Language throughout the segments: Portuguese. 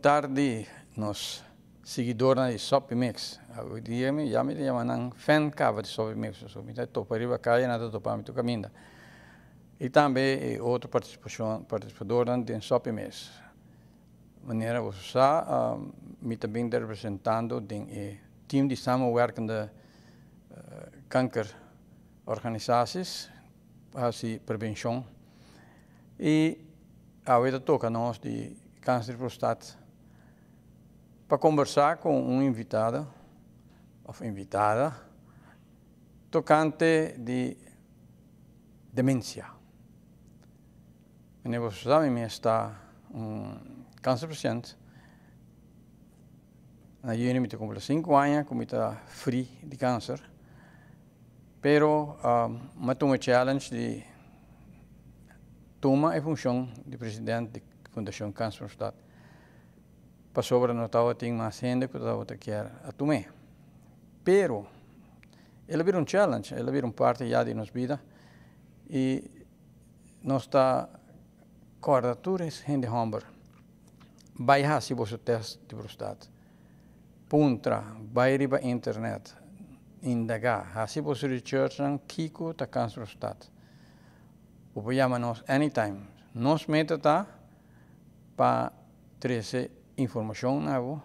tarde nos seguidores de Sopimex. Hoy día me llaman, me llaman fan cover de Sopimex. Sopimex está para arriba, calle, nada topa mi caminda. E também eh, outro participação, participador de Sopimex. Maneira você um, me também está representando de eh, team de samenwerkende uh, para a prevenção. E a vida toca nós de câncer de prostata para conversar com um invitada, ou invitada, tocante de demência. O negócio de mim está um câncer paciente, na Juni me cumple cinco anos, como está free de câncer, pero eu ah, me tomou challenge de tomar a função de presidente da Fundação Câncer Estado para sobra não estava tem mais gente que estava te quer a tu me pero ele vira um challenge ele vira um parte já de nossa vida e nós está cordatures gente homber vai lá se você teste de prostat puntra vai riba internet indagar se você research não kiko ta câncer prostat o pojama nos anytime nós meta tá para 13 información nuevo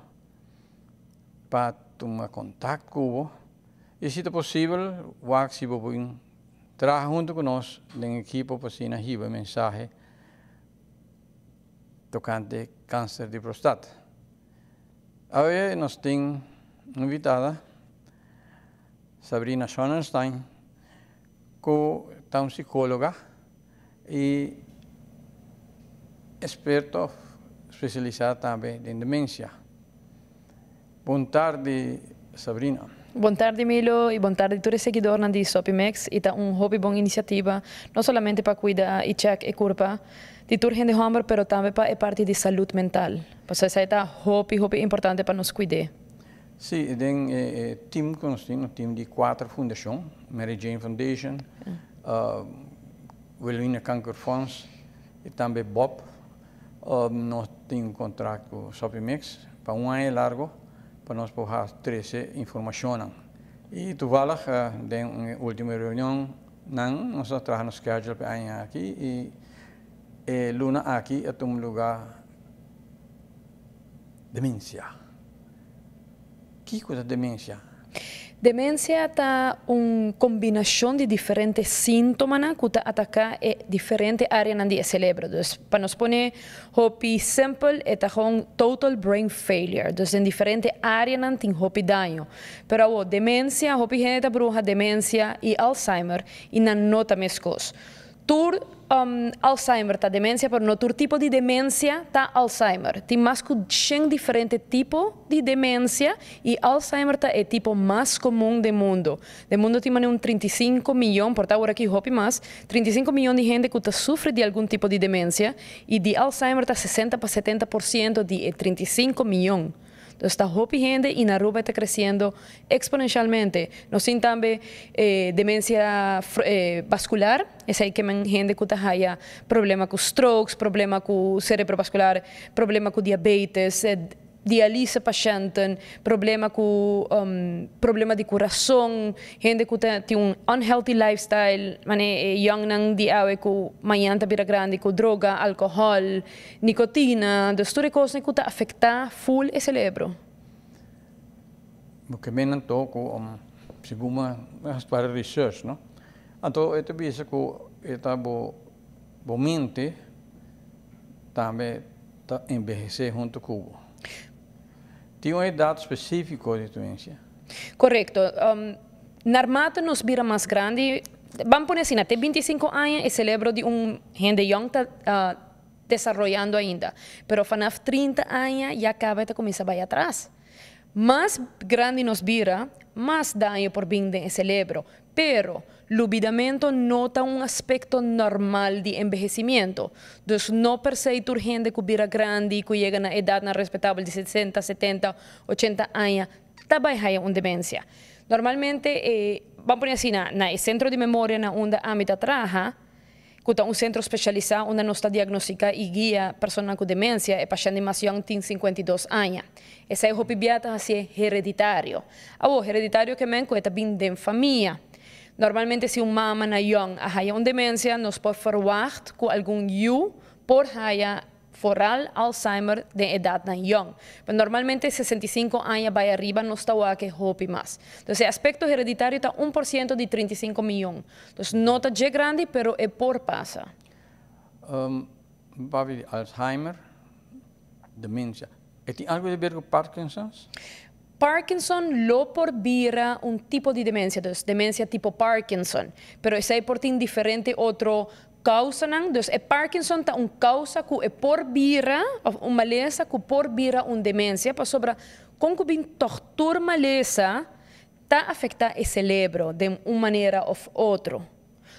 para tomar Y cubo e es posible, wax axibo pueden traer junto con en en equipo para se un mensaje tocante cáncer de próstata. Hoy nos tiene invitada Sabrina Schoenstein que tan psicóloga y experto especializada também em demência. Boa tarde, Sabrina. Boa tarde, Milo e boa tarde a todos os seguidores de Sopimex e tá um hobby bom iniciativa, não somente para cuidar e check e curva de toda gente homem, mas também para a parte de saúde mental. Pois essa é um hobby, hobby importante para nos cuidar. Sim, sí, tem eh, time que nós temos, um time de quatro fundações, Mary Jane Foundation, uh, ah. ah, Wilhelmina Cancer Funds e também Bob. Um, oh, nós temos um contrato com o para um ano largo, para nós borrar 13 informações. E tu vai lá, tem uma última reunião, não, nós trazemos schedule para a aqui e, eh, e Luna aqui é um lugar demência. Que coisa demência? Demência está uma combinação de diferentes sintomas que ataca eh, diferentes áreas do cérebro. Então, para nós pôr hopi exemplo, está com total brain failure. Então, em diferentes áreas tem hopi daño. Mas a demência, hopi geneta bruja, demência e Alzheimer e não nota mescos. Tur um, ehm, Alzheimer está demência, pero no tipo de demência está Alzheimer. Tem mais que 100 diferentes tipos de demência e Alzheimer está o tipo mais comum do mundo. Do mundo tem mais um 35 milhões, portanto agora aqui hope mais, 35 milhões de gente que tá sofre de algum tipo de demência e de Alzheimer está 60 para 70% de 35 milhões. Entonces está Hopi gente y Naruba está creciendo exponencialmente. No sin eh, demencia eh, vascular, es ahí que gente que haya problema con strokes, problema con cerebrovascular, problema con diabetes, eh, de ali se pacienten, problema com um, problema de coração, gente que tem, um unhealthy lifestyle, mané young nang de ave com manhã tá vira grande com droga, álcool, nicotina, de tudo coisa que tá afetar full esse cérebro. Porque bem não toco, um, segundo as para research, não? Então eu te disse que eu tava bo mente também tá envelhecer junto com Tiene um dado específico de Tunisia. Correcto. Um, na armada nos vira mais grande. Vamos por assim, até né? 25 anos, eu celebro de um gente young tá, uh, ah, desenvolvendo ainda. Mas, FANAF 30 anos, já acaba de começar a ir atrás. Más grande nos vira, más daño por vino celebro cerebro. Pero el nota un aspecto normal de envejecimiento. Entonces, no per se que vira grande, que llega a una edad respetable de 60, 70, 80 años, hay una demencia. Normalmente, eh, vamos a poner así, en el centro de memoria, en la onda ámbito trabaja, Kuta um centro especializado onde nos está diagnostica e guia pessoas com demência e paciente mais jovem tem 52 anos. Essa é o pibiata assim hereditário. Ah, hereditário que menco é também em família. Normalmente se uma mãe na young a haya demência nós podemos forward com algum you por haya foral Alzheimer de edad tan young. Pues normalmente 65 años para arriba no está que hopi más. Entonces, aspecto hereditario está ciento de 35 millones. Entonces, no está ya grande, pero es por pasa. Um, Bobby, Alzheimer, demencia. ¿Tiene algo que ver con Parkinson? Parkinson lo por vira un tipo de demencia, demencia tipo Parkinson, pero es por diferente otro nang dus e Parkinson ta un causa ku e por bira, of un maleza ku por bira un demencia, pa sobra concubin tortur maleza ta afecta el cerebro de una manera of otro.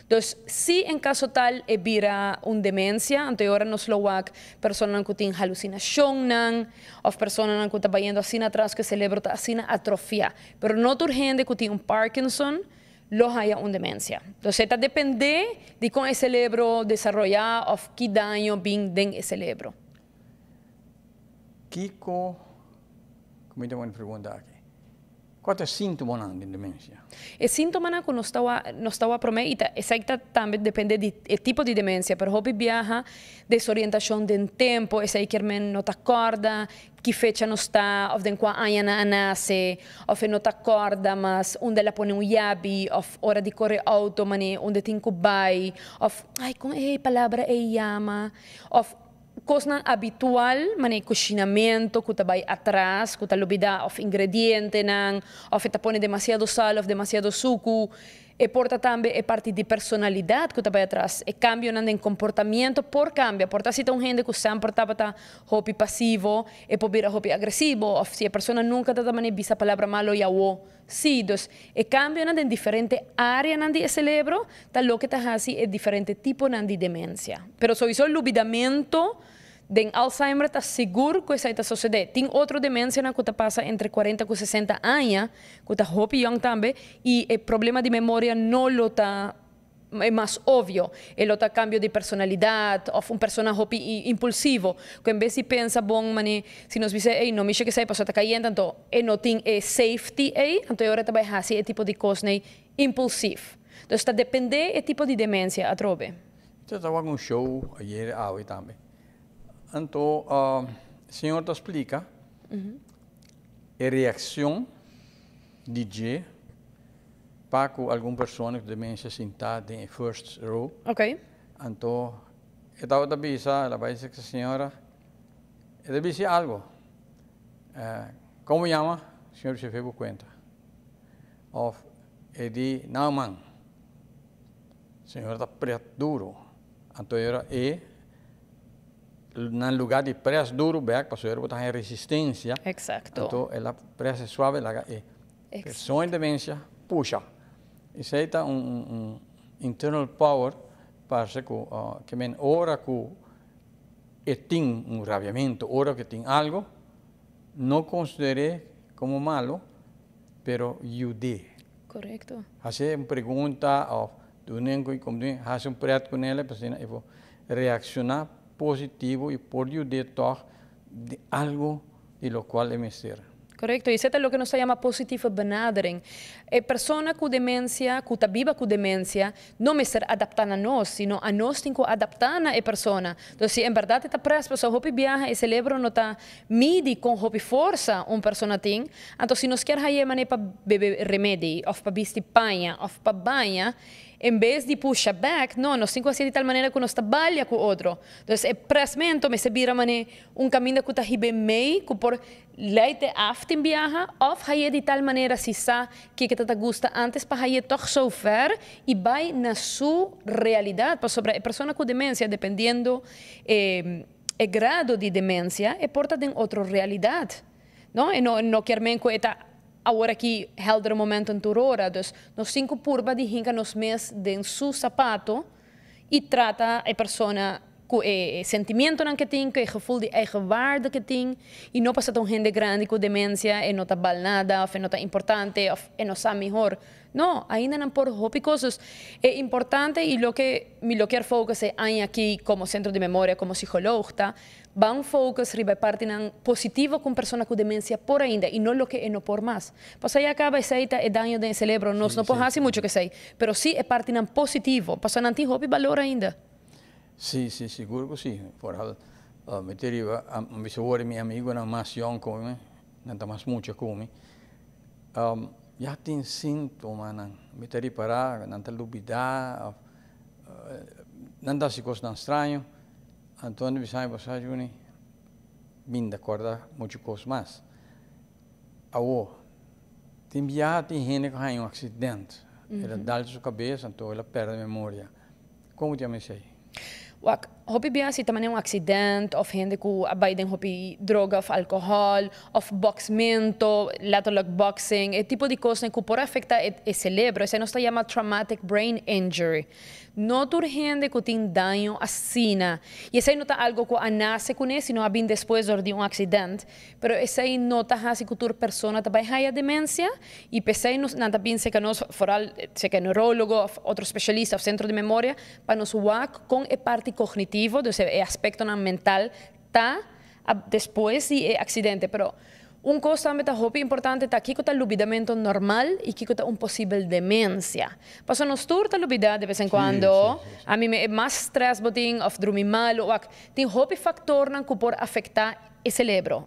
Entonces, si en caso tal evira un demencia, anterior nos lo wak, persona que tiene alucinación, o persona que está vayendo así atrás que el cerebro está así atrofia. Pero no urgente que tin un Parkinson, los haya una demencia. Entonces, está depende de cómo el cerebro desarrolla o qué daño viene el cerebro. Kiko, comenta una pregunta aquí. Wat is symptomen aan in dementie? E sintomen que nós estava nós estava promeita, exacta também depende di e tipo de demência, per hobby viaja, desorientação de tempo, e sei que men não acorda, que fecha não está, ou den qua anha nasce, ou fe não acorda, mas onde ela põe um yabi, o hora de correr auto, mani, onde tem cubai, ou ai com ei eh, palavra ei eh, ama, ou cosas habitual, mané cocinamiento, te va atrás, lobida of ingrediente nan, of te pone demasiado sal, demasiado suco, e porta también es parte de personalidad que va atrás, e cambio nan en comportamiento por cambio, porta si un gente que siempre porta pata hopi pasivo, e hopi agresivo, of si la persona nunca da visto la palabra malo ya e wo, si dos, e cambio nan en diferente área nan di e cerebro, tal lo que ta hasi es diferente tipo nan demencia. Pero soy el olvidamiento Den Alzheimer está seguro que está sucediendo. Tiene otra demencia que pasa entre 40 y 60 años, que está muy joven también, y el problema de memoria no lo está es más obvio el otro cambio de personalidad o un personaje impulsivo que en vez de piensa bon mani si nos dice hey no me que se pasó pues, está cayendo entonces eh, no tiene eh, safety ahí eh, entonces ahora te vas a el tipo de cosas impulsivo entonces depende el tipo de demencia atrobe. yo estaba en un show ayer ah, hoy también Então, ah, o uh, Senhor te explica a reação de G para com alguma pessoa que também se sentada em first row. Ok. Então, eu estava da visa, ela vai dizer que a senhora, eu deve dizer algo. Uh, como chama? O senhor se fez o conta. Of Edi Nauman. O senhor está preto duro. Então, era E. en lugar de preas duro, vea para subir botar en resistencia. Exacto. Entonces, la presa es suave, la eh, e. Persona en demencia, puxa. Y se está un, internal power, para que, uh, ah, que men ahora que tiene un rabiamiento, ahora que tiene algo, no consideré como malo, pero ayudé. Correcto. Hace una pregunta, ah, o, oh, hace un preat con él, pues, reaccionar positivo y por yo de algo de lo cual es Correcto, y eso es lo que nos llama positivo benadering. La eh, persona con demencia, que está viva con demencia, no se ser a nosotros, sino a nosotros que adaptada a e persona. Entonces, si en verdad está presa, o hopi viaja, el cerebro no está midi con hopi fuerza una persona tiene, entonces si nos quiere hacer para beber remedio, o para vestir paña, o para baña, en vez de puxar back, no, nos temos que de tal manera que nos trabalha com o outro. Então, é presmento, me se vira un camino caminho que está mei, que por leite en viaja, ou fazer de tal manera, si sa que que te gusta antes para fazer toch sofer y vai na su realidad. Para sobre a con demencia, dependiendo dependendo em, grado de demencia, é porta en outra realidad, ¿no? no não, não Agora que o momento anterior, dos nos cinco purba de rinca nos mes de seu sapato e trata a pessoa. eh, sentimiento que tienen, eh, eh, que es de que tiene, y no pasa con gente grande con demencia en eh, nota bal nada, o importante, o no mejor sabe no, no ainda por hobby cosas importante y lo que mi lo que se hay como centro de Memoria, como psicólogo, va Van focus riba parte positivo con personas con demencia por ainda y no lo que no por más pasa pues ahí acaba el daño de cerebro, no sí, não sí, mucho que sea pero sí es parte positivo, pasan pues anti hobby valor ainda. Sí, sí, seguro que sí. Por ejemplo, uh, ah, me deriva, a mi sobrino, mi amigo, no más young come, no más mucho come. Um, ya tiene síntomas, me teri para, no te dubidar, não dá se coisa estranho. Antônio Bissai passagem uni minda corda muito coisa mais. Ao tem via tem gente que tem um acidente. Ele dá sua cabeça, então ela perde a memória. Como te amei hoppy bija si tamani un accident, of hindi ku abajden droga, of alcohol, of boxmiento, latolog boxing, el tipo de cosas que por afecta el e cerebro. ese se no llama traumatic brain injury no no turgende que tenga daño asina y y no está algo que nace con eso sino que viene de un accidente, pero eso no es algo que la persona y pese demencia, y pensei no que nosotros, foral, sé que neurólogo, otro especialista, o centro de memoria, para nos con con el parte cognitivo, el aspecto mental, está después del eh, accidente, pero... un cosa metahopi importante está ta kiko ta lubidamento normal y kiko ta um possível demência Paso nos tur ta lubida de vez em quando Sí, sí, sí. A mim é mais stress botin of drumi mal ou ak. Tin hopi factor nan ku por afecta e cerebro.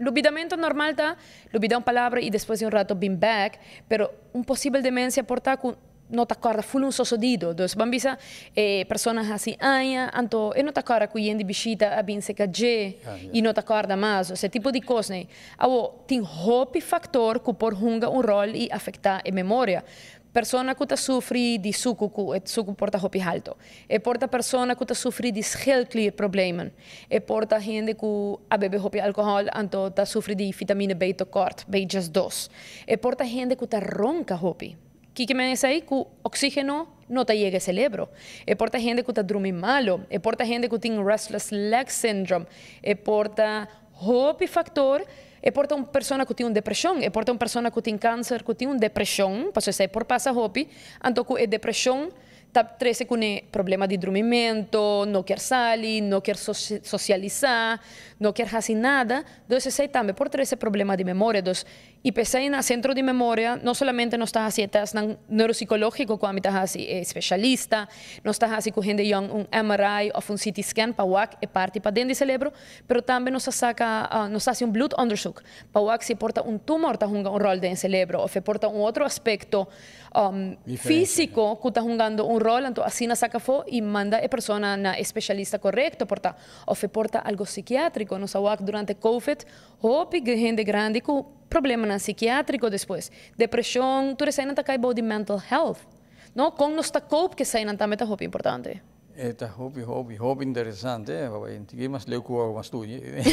Lubidamento normal está lubidar uma palavra e depois de um rato bim back, pero un posible demencia porta ku no te acordas, fue un sosodido. Entonces, bambisa, eh, personas así, aña, anto, e no te acordas que yendo de visita a bien se calle ah, yeah. y no te acordas más, ese tipo de cosas. Ahora, tiene hopi factor que por junga un rol e afecta a memória, Persona que te sufre de suco, que eh, suco porta hopi alto. E porta persona que te sufre de schildklier problemen. E porta gente que a bebe hopi alcohol, anto te sufre de vitamina B to kort, B just dos. E porta gente que te ronca hopi. ¿Qué me dice ahí? que oxígeno no te llega al cerebro. Es eh, porta gente que está dormindo malo, Es eh, porta gente que tiene restless leg syndrome, é eh, porta hopi factor Es por una persona que tiene un depresión. é por una persona que tiene cáncer, que tiene depresión, pues eso es por pasa hopi, es a depresión está con el problema de dormimento, no quiere salir, no quiere socializar, no quiere hacer nada, entonces ese también por ese problema de memoria, entonces, y en el Centro de Memoria no solamente no estás así, estás neuropsicológico cuando estás así eh, especialista, no estás así cogiendo un MRI o un CT scan para ver parte para dentro del cerebro, pero también nos saca, ah, nos hace un blood undersook para ver si porta un tumor está jugando un rol en el cerebro o si porta un otro aspecto um, físico que está jugando un rol, entonces así nos saca fo y manda a persona a especialista correcto porta o si porta algo psiquiátrico, nos durante durante COVID, o gente grande que problema na psiquiátrico depois, depressão, tudo isso ainda está de mental health. Não, com nos está cope que isso ainda também está importante. Está hobby, hobby, hobby interessante, porque mais leu com mais tu. Mas,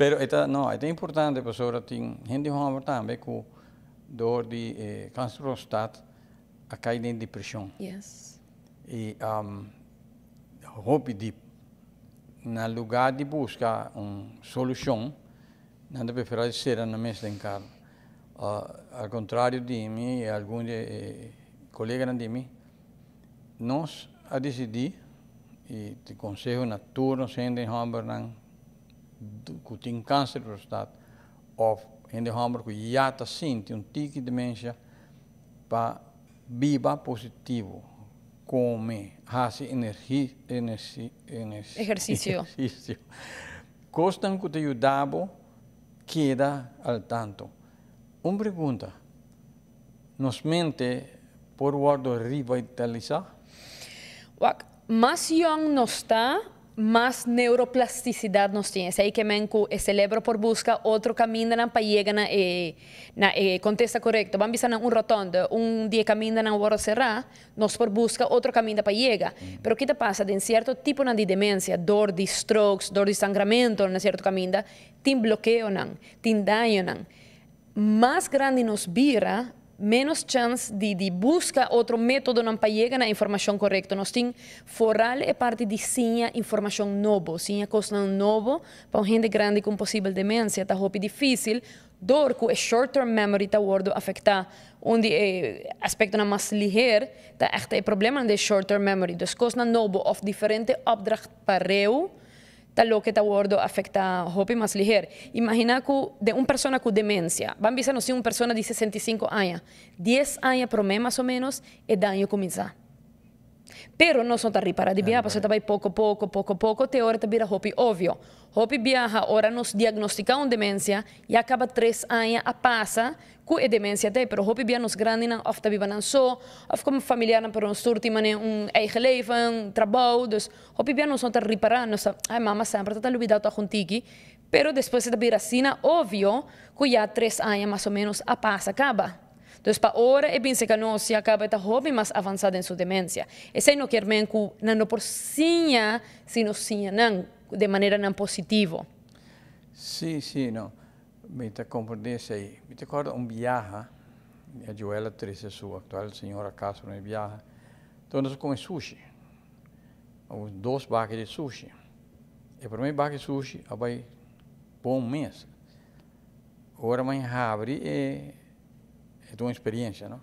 está não, é importante por professora, tem gente jovem também com dor de eh, câncer prostat a cair em depressão. Yes. E um, hobby deep na lugar de buscar uma solução Nada per Ferrari erano messi in carro. Uh, al contrario di me e alcuni eh, colleghi erano di me, nós a decidir, e te Conselho na turno, sendo em Hamburgo, que tem câncer de prostata, ou em Hamburgo, que já está sente um tique de demência para viva positivo, come, faz energia, energia, energia, exercício. exercício. Costan que te ajudava queda al tanto. Una pregunta, ¿nos mente por guardo revitalizar? Wak, mas yo no está más neuroplasticidad nos tiene. Si hay que menku, el cerebro por busca, otro camino para llegar a eh, eh, contesta correcto. Van a un rotondo, un día caminan a un cerrá, nos por busca, otro camino para llegar. Pero ¿qué te pasa? De cierto tipo de demencia, dor de strokes, dor de sangramiento, en cierto camino, te bloquean, te dañan. Más grande nos vira, menos chance de, de busca outro método não para chegar na informação correta. Nós temos foral é parte de a informação novo, a coisa nova para um gente grande com possível demência, tá roupa difícil. Dor que é a short-term memory tá wordo afetar, onde eh, é aspecto na mais ligeiro, tá echt é problema de short-term memory. Dus coisa novo of diferente para pareu tal lo que está gordo afecta a más ligero. Imagina que de una persona con demencia, van a si una persona de 65 años, 10 años promedio más o menos, el daño comienza. Pero non sono arrivati para di ah, via, right. vai poco poco, poco poco, te ora te vira hopi ovvio. Hopi viaja, ora nos diagnostica un demencia e acaba tres años a passa ku e eh, demencia te, pero hopi via nos grandina of te viva so, of come familiaren per ons toerti mane un eigen leven, trabou, dus hopi via nos sono arrivati, nos ai mama sempre te lubidato a juntiki, pero después de viracina, obvio, que ya tres años más o menos a passa acaba. Entonces, ahora el bien se ganó, se acaba esta joven más avanzada en su demencia. Ese no quiere men que no por siña, sino siña de manera não positivo. Sí, sí, no. Me te comprendí ahí. Me te acuerdo un viaje, a Joela Teresa, su actual señora Castro, en el viaje. nós come sushi. Dos barcos de sushi. El primer barco de sushi, ahí, bom mês. Agora, mãe, abre e eh, que tua experiência, não?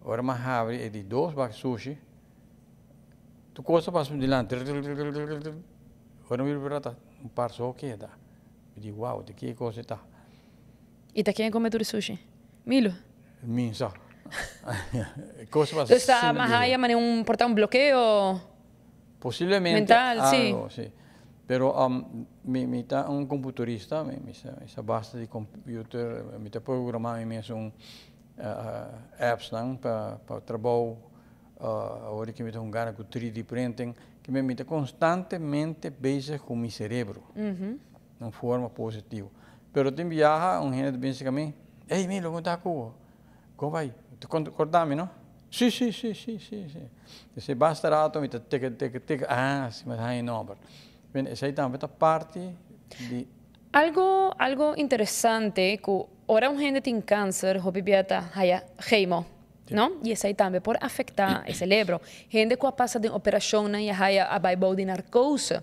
Agora mais abre, e de dois back sushi, tu coisas passa de lá, agora me liberta, um par só que da. Eu digo, uau, de que coisa está? E tá quem come tu sushi? Milo? Mim, coisa passa. Tu está mais aí, mas um portar um bloqueio? Possivelmente. Mental, sim. sim. sim. Pero um, mi, mi ta un computerista, mi, mi, mi sa basta di computer, mi ta programma mi un eh, apps não para para trabalho eh, agora que me dá um gana com 3D printing que me está constantemente beija com meu cérebro uhum. uma forma positiva. Pero tem viaja um gente pensa que mim, ei ah, me logo está com como vai? Acordame, não? Sim, sim, sim, sim, sim, sim. Você basta a me teca, teca, teca, ah, sim, mas aí não, Bem, isso aí também parte de algo algo interessante que ahora un gente tiene cáncer, hobibiata, haya heimo, ¿no? Y esa ahí también por afectar el cerebro. Gente que pasa de operación y haya a de narcosis,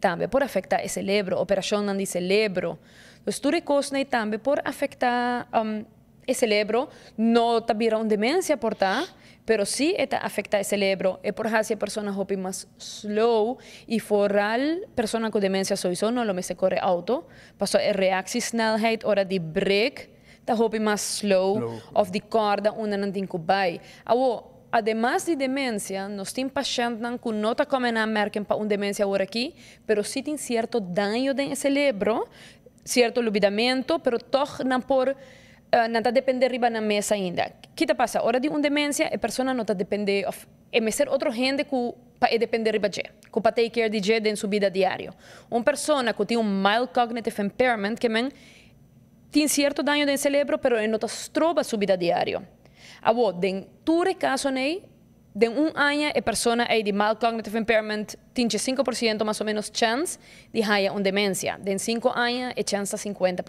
también por afectar el cerebro, operación de cerebro. Entonces, tú recosne también por afectar um, el cerebro, no te vira una demencia por tal. pero sí esta afecta el cerebro. Es eh, por persona personas hopi más slow y foral persona con demencia soy no lo me se corre auto. Pasó el reactiesnelheid, ahora de break, está hopi más slow, slow. of de corda una nantinco bay. Awo, además de demencia, nos tienen pacientes que no te comen a merken para una demencia ahora aquí, pero sí tienen cierto daño en el cerebro, cierto olvidamiento, pero todo por eh, nada depende riba la mesa ainda. ¿Qué te pasa Hora de una demencia persona persona no te depende of es mecer outro gente que depende riba de, que para take care de en su su vida diaria. Una persona que tiene un mild cognitive impairment que men tem cierto daño no cerebro pero no tá estroba su vida diario a en de caso nei de un año una persona hay de mal cognitive impairment tiene 5% más o menos chance de haya una demencia. De en 5 años es chance 50%.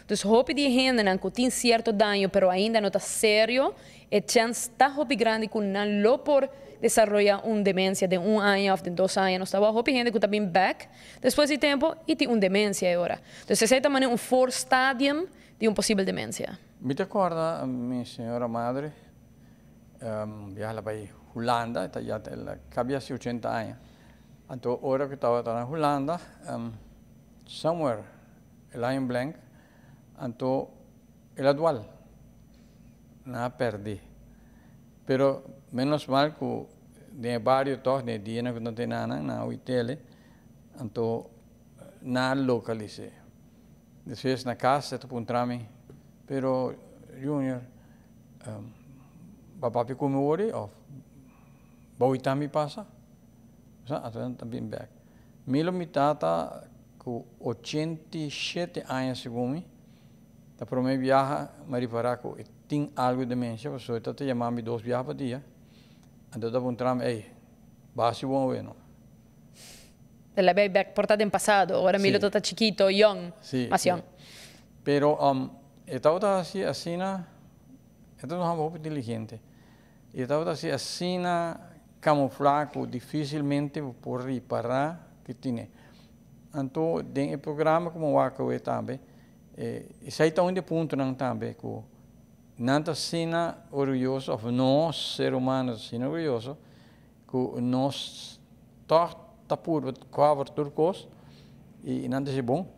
Entonces, hope de gente que tiene cierto daño, pero aún no está serio, es chance está hope grande que no lo por una demencia de un año o de dos años. No estaba hope gente que está bien back después de tiempo y tiene una demencia ahora. Entonces, esa es un fourth stadium de una posible demencia. ¿Me te acuerdas, mi señora madre? Um, viajaba a Holanda, está ya la, hace 80 años. Entonces, ahora que estaba en Holanda, um, somewhere, el año blank, entonces, el dual, nada perdí. Pero menos mal que de varios todos de día no no tenía nada, nada tele, entonces, nada localicé. Después, en la casa, te puntrami, pero, Junior, um, Babapi Kumuri of Bawitami Pasa. Atlan también back. Milo mitata ku 87 años según Tá La primera viaja maripará ku algo de mensa, pues soy tata mi dos viajes por día. Entonces tram hey, va si bueno De La back portada en pasado, ahora sí. Milo está chiquito, young, sí, Pero um, estaba así, así, entonces nos vamos diligente. E da assim se assina camuflaco dificilmente por reparar que tinha. Então, tem um programa como o ACOE também. E eh, isso aí está um ponto não também, que não assina orgulhoso, nós, seres humanos, assim orgulhoso, que nós torta por cover turcos e não é bom.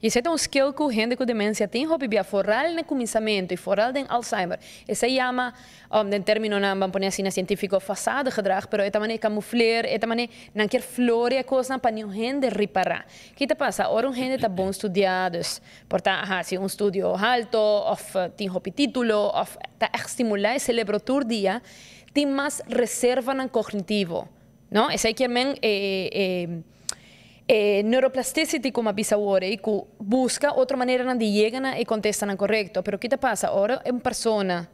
y ese tem um skill que o gente com demência tem, hobby via foral no começamento e foral de Alzheimer. Esse chama, um, em termino não vamos pôr assim científico, façada gedrag, pero esta maneira camuflar, esta maneira de flor flore a coisa para nenhum gente reparar. Que te passa? Ora um gente está bom estudado, porta, ha se un estudo alto, ou tem hobby título, ou está estimulada o cérebro todo dia, tem mais reserva cognitivo, não? Esse aí que eh, eh, eh, neuroplasticity como avisa ahora busca otra manera de llegar y contestar correcto. Pero ¿qué te pasa? Ahora una persona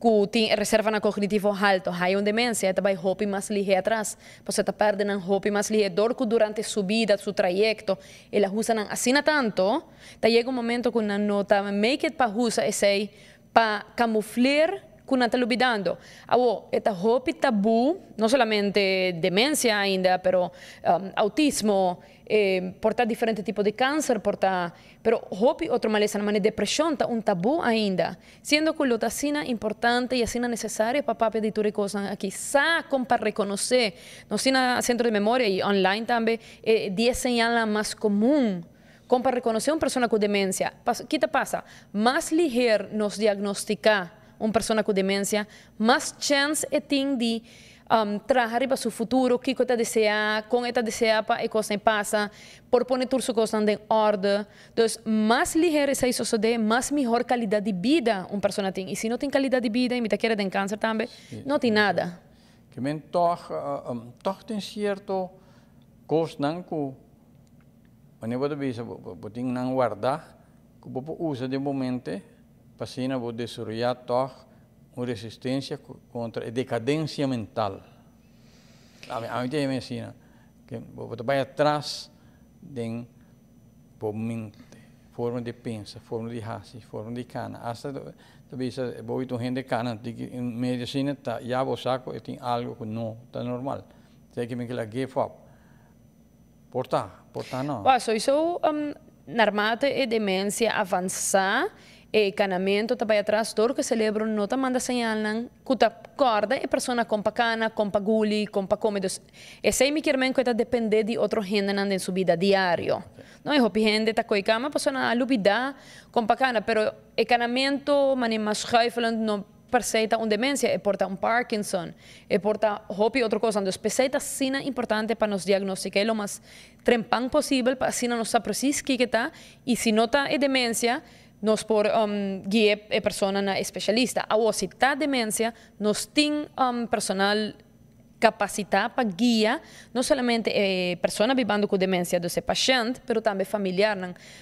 que tiene reserva cognitivo alto, hay una demencia, te va a hopi más ligera atrás, pues te pierden un hopi más ligero durante su vida, su trayecto, y la usan así tanto, te llega un momento que una nota make it para usar ese para camuflar está olvidando. abo ah, está hopi tabú, no solamente demencia ainda, pero um, autismo, eh, porta diferentes tipos de cáncer, porta, pero hopi otro maleza, de depresión, está un tabú ainda. Siendo que importante y asina necesaria para pedir de cosas aquí, sa para reconocer, no el centro de memoria y online también, 10 eh, señales más común como para reconocer a una persona con demencia. ¿Qué pasa? Más ligero nos diagnostica pessoa com demência, demencia, mais chance tiene de um, para para seu futuro, que cosa deseja, con esta desea para e coisas passa, por poner tus cosas en orden. Entonces, más ligero es eso, isso, mais melhor qualidade de vida uma pessoa tem e se não tem qualidade de vida e me quiere ter câncer também, não tem nada. Que men toch, uh, um, toch ten cierto, cos nanku, wanneer wat bezig, wat ding nang guardar, que usa de momento, Pasina pode desarrollar toda uma resistência contra a decadência mental. A minha me ensina que você vai atrás de vou mente, forma de pensar, forma de raça, forma de cana. Hasta talvez vou ir gente cana, de medicina tá, já vou saco e tem algo que não está normal. Tem que me que give up. Portar, portar não. Bom, isso é um, e demência avançada el eh, canamiento está atrás, todo que celebro no te manda señalan, cuta corda e persona con pacana, con paguli, con comidos. E es mi que depende de outro gente en su vida diario, no gente hopi gente está con cama, persona lupida, con pacana, pero el canamiento no perseita un una demencia, e porta un Parkinson, e porta hopi otra cosa. Entonces, es importante para nos diagnosticar lo más trempan posible, para sina nos saber lo que está, y si nota es demencia, nos por um, e persona especialista. A vos, si demencia, nos tiene um, personal capacidad para guía, no solamente eh, personas viviendo con demencia, demencia, ese seu paciente, pero también familiar.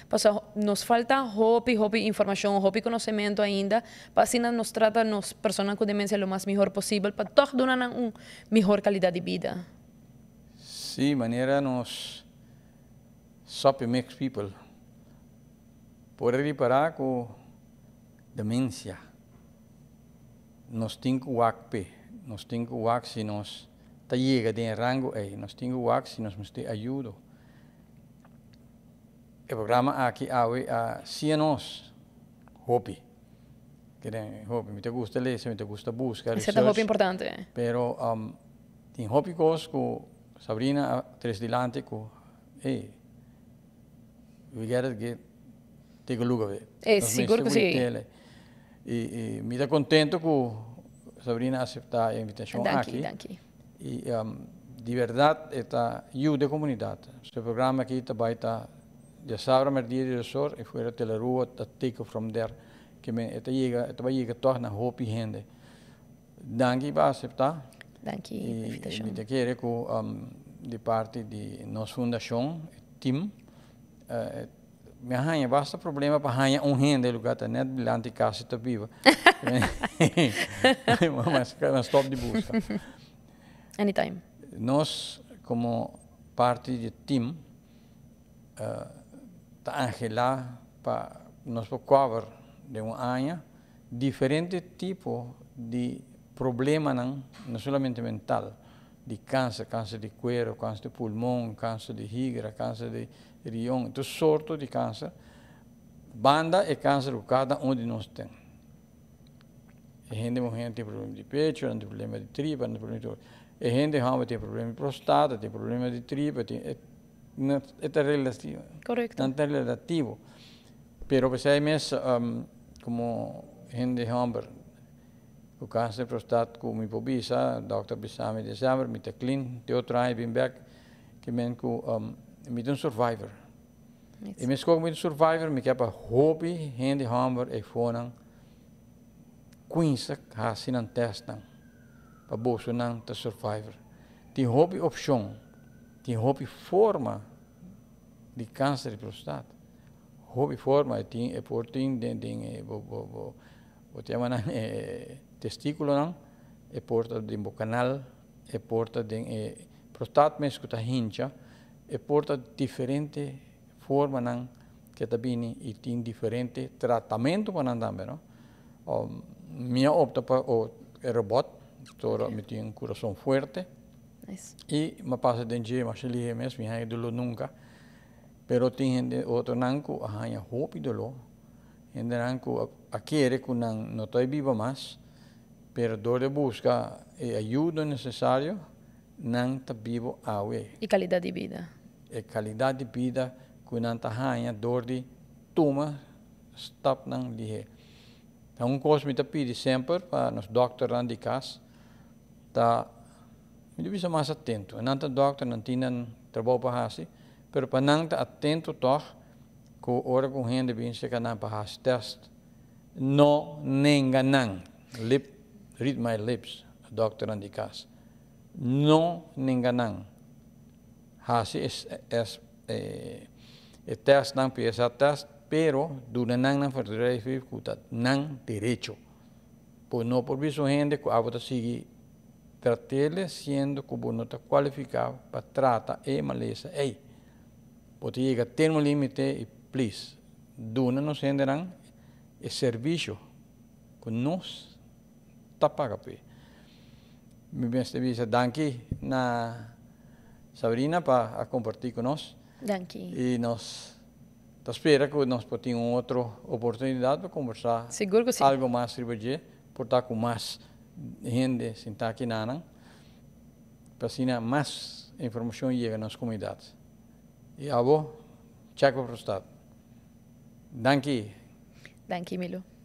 Pues, nos falta hobby, hobby información, hobby conocimiento, ainda, para nos tratar nos personas con demencia lo más mejor posible para todos una mejor mejor calidad de vida. sí, manera, nos... que makes people. Poder reparar con demencia. Nos tengo wakpe, nos tengo wak si nos ta llega de rango, eh, nos tengo wak si nos te ayudo. El programa aquí awe ah, a ah, cienos hopi. Que hopi, me te gusta leer, me te gusta buscar. Es un hopi importante. Pero um, en hopi cosco Sabrina ah, tres delante con eh, We we gotta get tega Lugave. E, sigurno si. sim. E me da contento que Sabrina acepta a invitação aqui. Danke. E um, de verdade está ajuda a comunidade. Este programa aqui também está de Sabra Merdia de Resor e fora pela rua está tico from there que me está a está vai toda torna hope gente. Danke vai aceitar. Danke. E me te quero que um, de parte de nossa fundação, team, uh, minha basta problema para arranhar um renda lugar tá é net bilante casa está viva. mas mas stop de busca. Anytime. Nós como parte de team uh, tá angelar para nós cover de um anha diferente tipo de problema não, não somente mental, de câncer, câncer de cuero, câncer de pulmão, câncer de hígado, câncer de rião, todo então, sorto de câncer. Banda é câncer cada um de nós tem. A gente tem problema de peito, tem problema de tripa, tem problema de... E gente tem problema de prostata, tem problema de tripa, tem... É, é relativo. Correto. Não é relativo. Pero, se hay más um, como gente tem o u kanser prostat ku mi pobisa, doktor bisami te mi teklin, teo trai bimbek, kimen ku um, mi dun survivor. E mi skog mi dun survivor, mi kepa hobi, hendi hamber e fonang, kuinsak ha sinan testang, pa boso nang ta survivor. Ti hobi opção, ti hobi forma de câncer de prostat. Hobi forma, e ti e portin den den e bo bo bo, bo, bo, bo, bo, testículo não, é porta de bocanal, é porta de é, eh, prostata escuta hincha, é porta diferente forma não que também e tem diferente tratamento para não também, não? Um, minha opta para o robot, tora okay. me tem um coração forte. Nice. E me passa de dia, mas ele mesmo, minha dolo nunca. Pero tem gente outro nanco, a hanha hope dolo. Gente nanco aquele que não não está vivo mais. Perdone busca e ajuda necessário, nanta vivo awe. E qualidade de vida. E qualidade de vida que nanta hanha dor de tuma stap nang lhe. Então, um curso me tá pedi sempre para nos doctor lá de casa, tá me devia mais atento. Nanta doctor não tinha trabalho para hasi, pero para nanta atento toch, ko ora com renda bem se canang para hasi test, não nenga nang, lip Read My Lips, doctor Andy No ninganan. Hasi es, es eh, pieza pero no nan dificultad, nan derecho. Pues no por viso gente no, ah, sigue tratele siendo como no cualificado para trata e maleza Porque llega tiene límite y please, duna nos renderán el servicio con pues nos tapagapi. Este dice, danki na Sabrina para compartir con nosotros. Danki. nós, nos espera que nós tenhamos outra oportunidade para conversar Seguro que sim. algo mais sobre por estar com mais gente sinta aqui na Anang, para assim mais informação chega nas comunidades. E abo, tchau para o Danki. Danki, Milo.